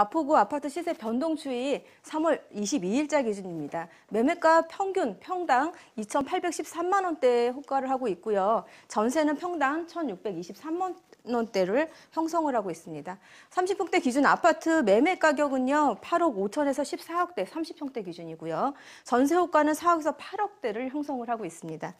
마포구 아파트 시세 변동 추이 3월 22일자 기준입니다. 매매가 평균 평당 2,813만 원대에 호가를 하고 있고요. 전세는 평당 1,623만 원대를 형성을 하고 있습니다. 30평대 기준 아파트 매매 가격은요. 8억 5천에서 14억대 30평대 기준이고요. 전세 호가는 4억에서 8억대를 형성을 하고 있습니다.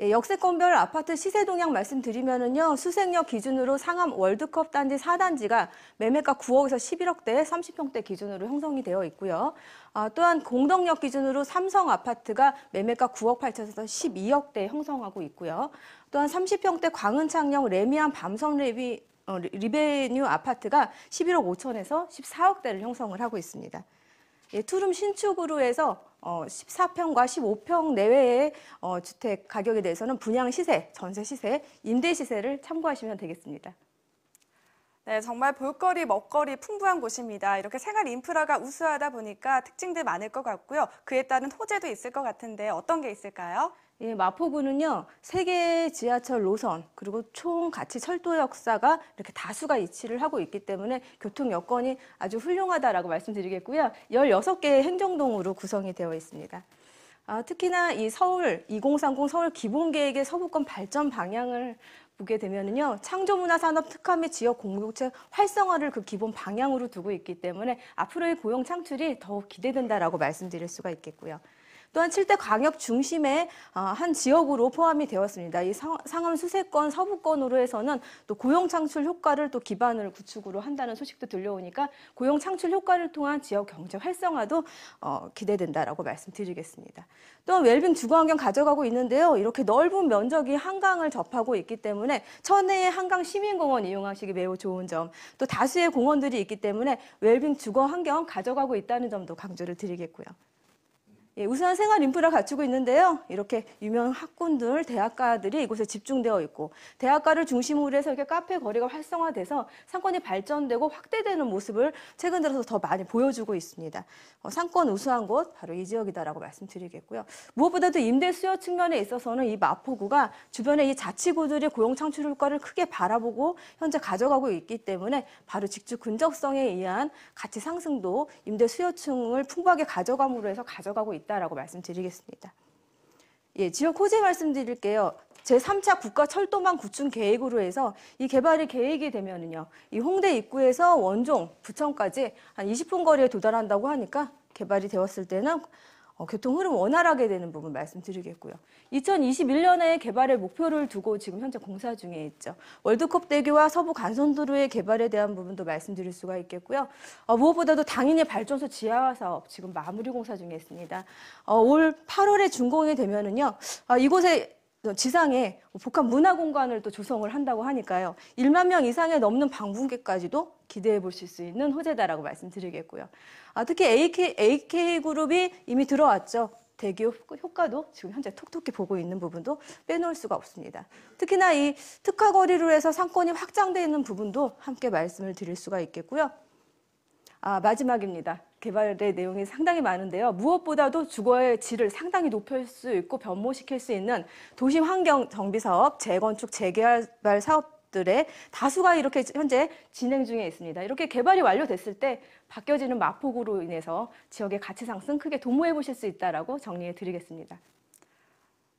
예, 역세권별 아파트 시세 동향 말씀드리면요 수색력 기준으로 상암 월드컵 단지 4단지가 매매가 9억에서 11억대 30평대 기준으로 형성이 되어 있고요. 아, 또한 공덕역 기준으로 삼성 아파트가 매매가 9억 8천에서 12억대 형성하고 있고요. 또한 30평대 광은창역 레미안 밤섬레비 어, 리베뉴 아파트가 11억 5천에서 14억대를 형성을 하고 있습니다. 예, 투룸 신축으로 해서 14평과 어, 15평 내외의 어, 주택 가격에 대해서는 분양 시세, 전세 시세, 임대 시세를 참고하시면 되겠습니다. 네, 정말 볼거리, 먹거리 풍부한 곳입니다. 이렇게 생활 인프라가 우수하다 보니까 특징들 많을 것 같고요. 그에 따른 호재도 있을 것 같은데 어떤 게 있을까요? 예, 마포구는요, 세계 지하철 노선, 그리고 총 가치 철도 역사가 이렇게 다수가 이치를 하고 있기 때문에 교통 여건이 아주 훌륭하다라고 말씀드리겠고요. 열여섯 개의 행정동으로 구성이 되어 있습니다. 아, 특히나 이 서울 2030 서울 기본계획의 서부권 발전 방향을 보게 되면은요 창조문화산업 특화 및 지역 공동체 활성화를 그 기본 방향으로 두고 있기 때문에 앞으로의 고용 창출이 더욱 기대된다라고 말씀드릴 수가 있겠고요. 또한 7대 광역 중심의 아, 한 지역으로 포함이 되었습니다. 이 상암 수세권 서부권으로 해서는 또 고용 창출 효과를 또 기반을 구축으로 한다는 소식도 들려오니까 고용 창출 효과를 통한 지역 경제 활성화도 어, 기대된다라고 말씀드리겠습니다. 또한 웰빙 주거 환경 가져가고 있는데요. 이렇게 넓은 면적이 한강을 접하고 있기 때문에 천혜의 한강 시민공원 이용하시기 매우 좋은 점, 또 다수의 공원들이 있기 때문에 웰빙 주거 환경 가져가고 있다는 점도 강조를 드리겠고요. 예, 우수한 생활 인프라 갖추고 있는데요. 이렇게 유명 학군들, 대학가들이 이곳에 집중되어 있고 대학가를 중심으로 해서 이렇게 카페 거리가 활성화돼서 상권이 발전되고 확대되는 모습을 최근 들어서 더 많이 보여주고 있습니다. 어, 상권 우수한 곳 바로 이 지역이다라고 말씀드리겠고요. 무엇보다도 임대 수요 측면에 있어서는 이 마포구가 주변의 이자치구들의 고용 창출 효과를 크게 바라보고 현재 가져가고 있기 때문에 바로 직주 근접성에 의한 가치 상승도 임대 수요층을 풍부하게 가져감으로 해서 가져가고 있 있다라고 말씀드리겠습니다. 예, 지역 호재 말씀드릴게요. 제3차 국가 철도망 구축 계획으로 해서 이 개발이 계획이 되면은요. 이 홍대 입구에서 원종, 부천까지 한 20분 거리에 도달한다고 하니까 개발이 되었을 때는 어, 교통 흐름 원활하게 되는 부분 말씀드리겠고요. 2021년에 개발의 목표를 두고 지금 현재 공사 중에 있죠. 월드컵 대교와 서부 간선도로의 개발에 대한 부분도 말씀드릴 수가 있겠고요. 어, 무엇보다도 당인의 발전소 지하화 사업 지금 마무리 공사 중에 있습니다. 어, 올 8월에 준공이 되면은요. 어, 이곳에 어, 지상에 뭐 복합 문화 공간을 또 조성을 한다고 하니까요. 1만 명 이상에 넘는 방문객까지도 기대해 볼 수 있는 호재다라고 말씀드리겠고요. 아, 특히 AK, AK그룹이 이미 들어왔죠. 대기업 효과도 지금 현재 톡톡히 보고 있는 부분도 빼놓을 수가 없습니다. 특히나 이 특화거리로 해서 상권이 확장되어 있는 부분도 함께 말씀을 드릴 수가 있겠고요. 아, 마지막입니다. 개발의 내용이 상당히 많은데요. 무엇보다도 주거의 질을 상당히 높일 수 있고 변모시킬 수 있는 도심 환경 정비 사업, 재건축, 재개발 사업들의 다수가 이렇게 현재 진행 중에 있습니다. 이렇게 개발이 완료됐을 때 바뀌어지는 마폭으로 인해서 지역의 가치 상승 크게 도모해 보실 수 있다라고 정리해 드리겠습니다.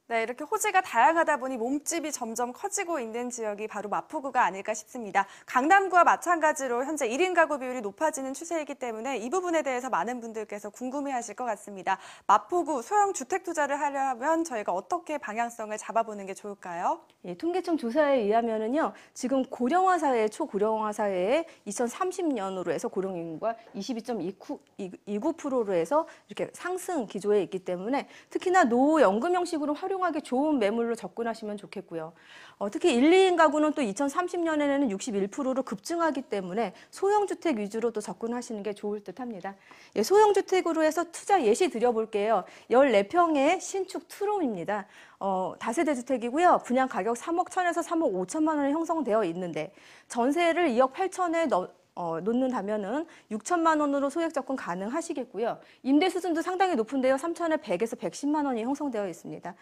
네, 이렇게 호재가 다양하다 보니 몸집이 점점 커지고 있는 지역이 바로 마포구가 아닐까 싶습니다. 강남구와 마찬가지로 현재 1인 가구 비율이 높아지는 추세이기 때문에 이 부분에 대해서 많은 분들께서 궁금해하실 것 같습니다. 마포구 소형 주택 투자를 하려면 저희가 어떻게 방향성을 잡아보는 게 좋을까요? 예, 통계청 조사에 의하면은요, 지금 고령화 사회, 초고령화 사회에 2030년으로 해서 고령인구가 22.29%로 해서 이렇게 상승 기조에 있기 때문에 특히나 노후연금 형식으로 활용 활용하기 좋은 매물로 접근하시면 좋겠고요. 어, 특히 1, 2인 가구는 또 2030년에는 61%로 급증하기 때문에 소형주택 위주로 또 접근하시는 게 좋을 듯 합니다. 예, 소형주택으로 해서 투자 예시 드려볼게요. 14평의 신축 투룸입니다. 어, 다세대 주택이고요. 분양 가격 3억 천에서 3억 5천만 원에 형성되어 있는데 전세를 2억 8천에 넣 어, 놓는다면은 6천만 원으로 소액 접근 가능하시겠고요. 임대 수준도 상당히 높은데요. 3,100에서 110만 원이 형성되어 있습니다.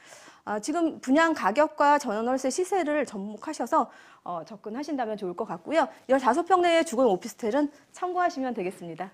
아, 지금 분양 가격과 전월세 시세를 접목하셔서 어, 접근하신다면 좋을 것 같고요. 15평 내에 주거 오피스텔은 참고하시면 되겠습니다.